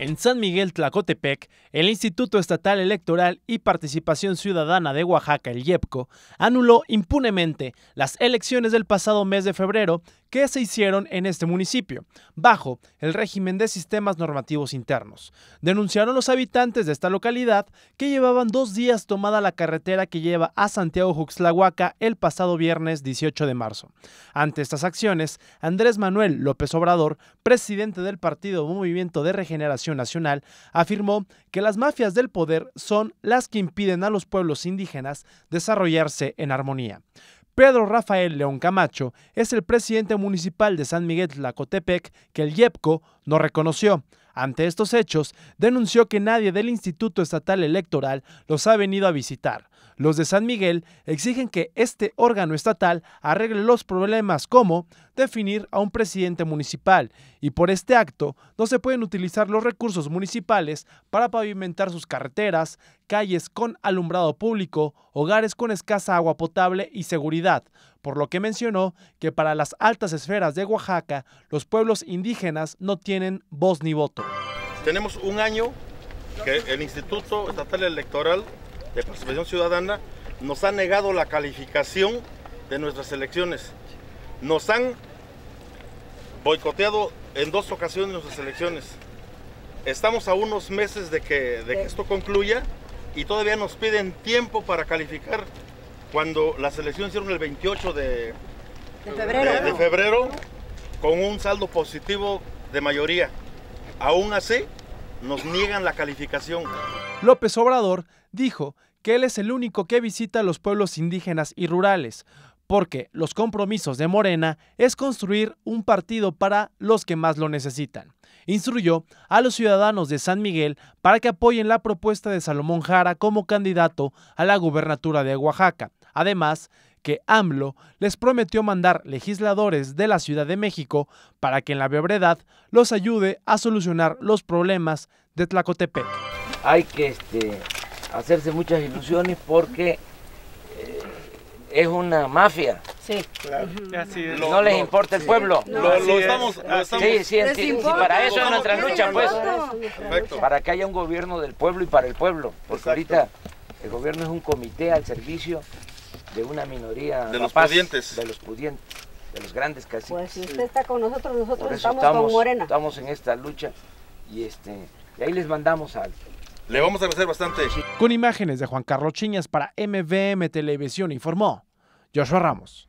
En San Miguel Tlacotepec, el Instituto Estatal Electoral y Participación Ciudadana de Oaxaca, el IEPCO, anuló impunemente las elecciones del pasado mes de febrero que se hicieron en este municipio, bajo el régimen de sistemas normativos internos. Denunciaron los habitantes de esta localidad que llevaban dos días tomada la carretera que lleva a Santiago Juxlahuaca el pasado viernes 18 de marzo. Ante estas acciones, Andrés Manuel López Obrador, presidente del Partido Movimiento de Regeneración Nacional, afirmó que las mafias del poder son las que impiden a los pueblos indígenas desarrollarse en armonía. Pedro Rafael León Camacho es el presidente municipal de San Miguel Tlacotepec que el YEPCO no reconoció. Ante estos hechos, denunció que nadie del Instituto Estatal Electoral los ha venido a visitar. Los de San Miguel exigen que este órgano estatal arregle los problemas como definir a un presidente municipal y por este acto no se pueden utilizar los recursos municipales para pavimentar sus carreteras, calles con alumbrado público, hogares con escasa agua potable y seguridad, por lo que mencionó que para las altas esferas de Oaxaca los pueblos indígenas no tienen voz ni voto. Tenemos un año que el Instituto Estatal Electoral de Participación Ciudadana nos ha negado la calificación de nuestras elecciones. Nos han boicoteado en dos ocasiones nuestras elecciones. Estamos a unos meses de que, de que esto concluya y todavía nos piden tiempo para calificar cuando la selección hicieron el 28 de, febrero, con un saldo positivo de mayoría. Aún así, nos niegan la calificación. López Obrador dijo que él es el único que visita los pueblos indígenas y rurales, porque los compromisos de Morena es construir un partido para los que más lo necesitan. Instruyó a los ciudadanos de San Miguel para que apoyen la propuesta de Salomón Jara como candidato a la gubernatura de Oaxaca. Además, que AMLO les prometió mandar legisladores de la Ciudad de México para que en la brevedad los ayude a solucionar los problemas de Tlacotepec. Hay que este, hacerse muchas ilusiones porque es una mafia. Sí. No les importa el pueblo. Lo, estamos, Sí, sí, sí, y para eso es nuestra lucha, pues. Perfecto. Para que haya un gobierno del pueblo y para el pueblo. Porque ahorita el gobierno es un comité al servicio de una minoría. De los pudientes. De los pudientes, de los grandes casi. Pues si usted está con nosotros, nosotros estamos, Morena. Estamos en esta lucha y, este, y ahí les mandamos algo. Le vamos a agradecer bastante. Con imágenes de Juan Carlos Chiñas para MVM Televisión informó Joshua Ramos.